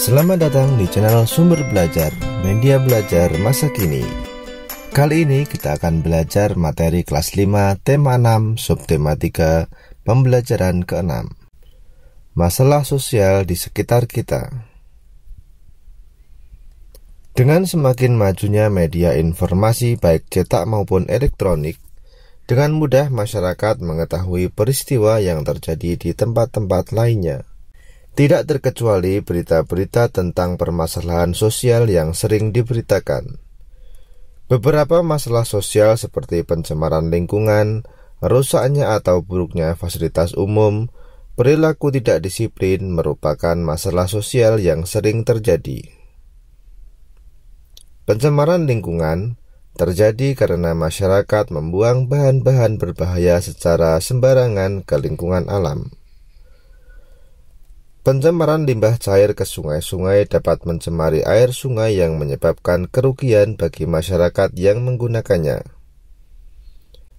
Selamat datang di channel Sumber Belajar, media belajar masa kini. Kali ini kita akan belajar materi kelas 5, tema 6, subtema 3, pembelajaran ke-6. Masalah sosial di sekitar kita. Dengan semakin majunya media informasi baik cetak maupun elektronik, dengan mudah masyarakat mengetahui peristiwa yang terjadi di tempat-tempat lainnya. Tidak terkecuali berita-berita tentang permasalahan sosial yang sering diberitakan. Beberapa masalah sosial seperti pencemaran lingkungan, rusaknya atau buruknya fasilitas umum, perilaku tidak disiplin merupakan masalah sosial yang sering terjadi. Pencemaran lingkungan terjadi karena masyarakat membuang bahan-bahan berbahaya secara sembarangan ke lingkungan alam. Pencemaran limbah cair ke sungai-sungai dapat mencemari air sungai yang menyebabkan kerugian bagi masyarakat yang menggunakannya.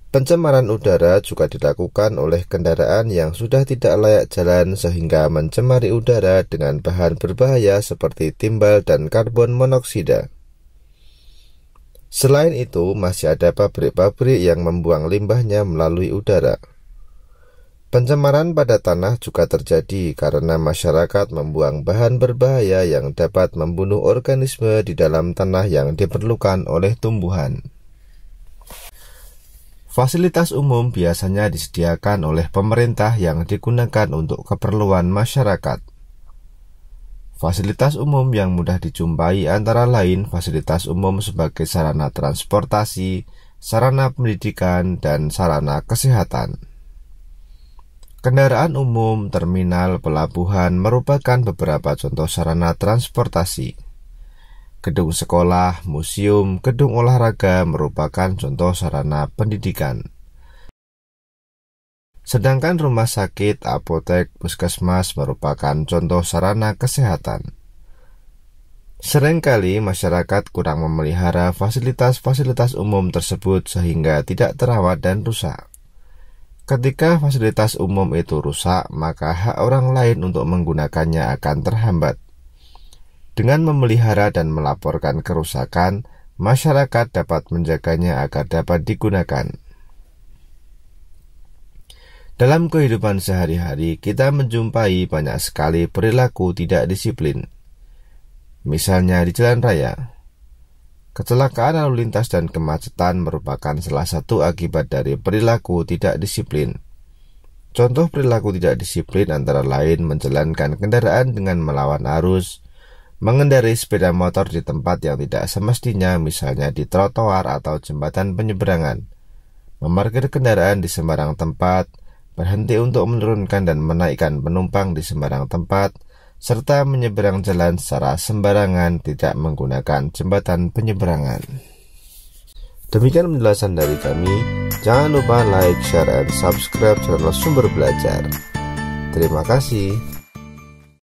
Pencemaran udara juga dilakukan oleh kendaraan yang sudah tidak layak jalan sehingga mencemari udara dengan bahan berbahaya seperti timbal dan karbon monoksida. Selain itu, masih ada pabrik-pabrik yang membuang limbahnya melalui udara. Pencemaran pada tanah juga terjadi karena masyarakat membuang bahan berbahaya yang dapat membunuh organisme di dalam tanah yang diperlukan oleh tumbuhan. Fasilitas umum biasanya disediakan oleh pemerintah yang digunakan untuk keperluan masyarakat. Fasilitas umum yang mudah dijumpai antara lain fasilitas umum sebagai sarana transportasi, sarana pendidikan, dan sarana kesehatan. Kendaraan umum, terminal, pelabuhan merupakan beberapa contoh sarana transportasi. Gedung sekolah, museum, gedung olahraga merupakan contoh sarana pendidikan. Sedangkan rumah sakit, apotek, puskesmas merupakan contoh sarana kesehatan. Seringkali masyarakat kurang memelihara fasilitas-fasilitas umum tersebut sehingga tidak terawat dan rusak. Ketika fasilitas umum itu rusak, maka hak orang lain untuk menggunakannya akan terhambat. Dengan memelihara dan melaporkan kerusakan, masyarakat dapat menjaganya agar dapat digunakan. Dalam kehidupan sehari-hari, kita menjumpai banyak sekali perilaku tidak disiplin. Misalnya di jalan raya, Kecelakaan lalu lintas dan kemacetan merupakan salah satu akibat dari perilaku tidak disiplin. Contoh perilaku tidak disiplin antara lain menjalankan kendaraan dengan melawan arus, mengendarai sepeda motor di tempat yang tidak semestinya misalnya di trotoar atau jembatan penyeberangan, memarkir kendaraan di sembarang tempat, berhenti untuk menurunkan dan menaikkan penumpang di sembarang tempat, serta menyeberang jalan secara sembarangan tidak menggunakan jembatan penyeberangan. Demikian penjelasan dari kami. Jangan lupa like, share, dan subscribe channel Sumber Belajar. Terima kasih.